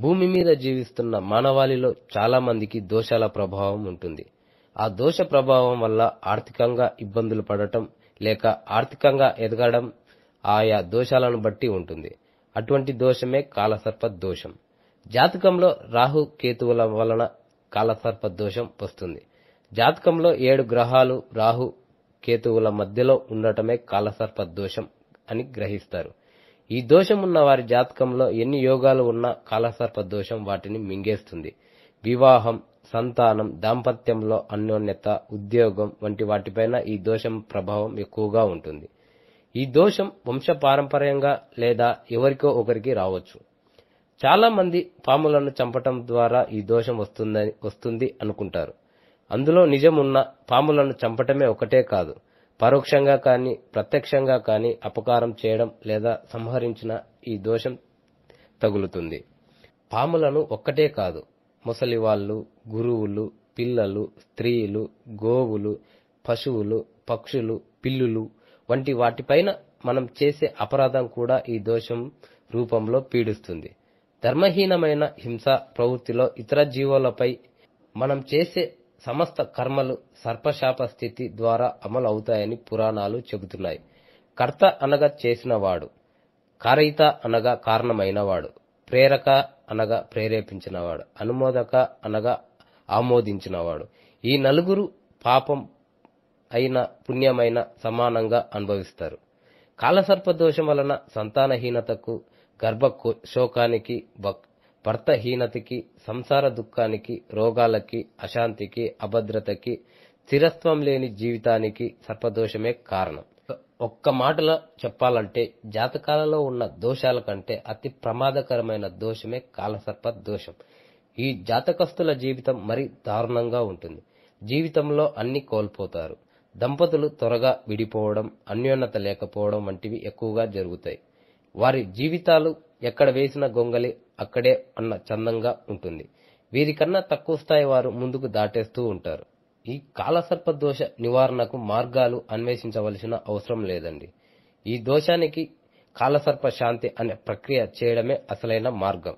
భూమి మీద జీవిస్తున్న మానవాళిలో చాలా మందికి దోషాల ప్రభావం ఉంటుంది ఆ దోష ప్రభావం వల్ల ఆర్థికంగా ఇబ్బందులు పడటం లేక ఆర్థికంగా ఎదగడం ఆయా దోషాలను బట్టి ఉంటుంది అటువంటి దోషమే కాలసర్ప దోషం జాతకంలో రాహు కేతువుల వలన కాలసర్ప దోషం వస్తుంది జాతకంలో ఏడు గ్రహాలు రాహు కేతువుల మధ్యలో ఉండటమే కాలసర్ప దోషం అని గ్రహిస్తారు ఈ దోషమున్న వారి జాతకంలో ఎన్ని యోగాలు ఉన్నా కాలసర్ప దోషం వాటిని మింగేస్తుంది వివాహం సంతానం దాంపత్యంలో అన్యోన్యత ఉద్యోగం వంటి వాటిపైన ఈ దోషం ప్రభావం ఎక్కువగా ఉంటుంది ఈ దోషం వంశపారంపర్యంగా లేదా ఎవరికో ఒకరికి రావచ్చు చాలా మంది పాములను చంపటం ద్వారా ఈ దోషం వస్తుందని వస్తుంది అనుకుంటారు అందులో నిజమున్న పాములను చంపటమే ఒకటే కాదు పరోక్షంగా కానీ ప్రత్యక్షంగా కానీ అపకారం చేయడం లేదా సంహరించిన ఈ దోషం తగులుతుంది పాములను ఒక్కటే కాదు ముసలివాళ్లు గురువులు పిల్లలు స్త్రీలు గోవులు పశువులు పక్షులు పిల్లులు వంటి వాటిపైన మనం చేసే అపరాధం కూడా ఈ దోషం రూపంలో పీడిస్తుంది ధర్మహీనమైన హింస ప్రవృత్తిలో ఇతర జీవులపై మనం చేసే సమస్త కర్మలు సర్పశాప స్థితి ద్వారా అమలు అవుతాయని పురాణాలు చెబుతున్నాయి కర్త అనగా చేసినవాడు కారయిత అనగా కారణమైనవాడు ప్రేరక అనగా ప్రేరేపించినవాడు అనుమోదక అనగా ఆమోదించినవాడు ఈ నలుగురు పాపం అయిన పుణ్యమైన సమానంగా అనుభవిస్తారు కాలసర్ప దోషం వలన సంతానహీనతకు గర్భ శోకానికి భర్తహీనతకి సంసార దుఃఖానికి రోగాలకి అశాంతికి అభద్రతకి స్థిరత్వం లేని జీవితానికి సర్పదోషమే కారణం ఒక్క మాటలో చెప్పాలంటే జాతకాలలో ఉన్న దోషాల కంటే అతి ప్రమాదకరమైన దోషమే కాలసర్ప దోషం ఈ జాతకస్తుల జీవితం మరి దారుణంగా ఉంటుంది జీవితంలో అన్ని కోల్పోతారు దంపతులు త్వరగా విడిపోవడం అన్యోన్నత లేకపోవడం వంటివి ఎక్కువగా జరుగుతాయి వారి జీవితాలు ఎక్కడ వేసిన గొంగలి అక్కడే అన్న చందంగా ఉంటుంది వీరికన్నా తక్కువ స్థాయి వారు ముందుకు దాటేస్తూ ఉంటారు ఈ కాలసర్ప దోష నివారణకు మార్గాలు అన్వేషించవలసిన అవసరం లేదండి ఈ దోషానికి కాలసర్ప శాంతి అనే ప్రక్రియ చేయడమే అసలైన మార్గం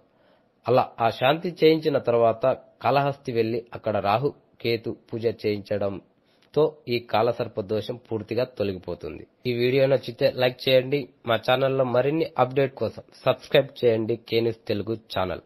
అలా ఆ శాంతి చేయించిన తర్వాత కాళహస్తి వెళ్లి అక్కడ రాహు కేతు పూజ చేయించడం తో ఈ కాలసర్ప దోషం పూర్తిగా తొలగిపోతుంది ఈ వీడియో నచ్చితే లైక్ చేయండి మా ఛానల్లో మరిన్ని అప్డేట్ కోసం సబ్స్క్రైబ్ చేయండి కేనిస్ తెలుగు ఛానల్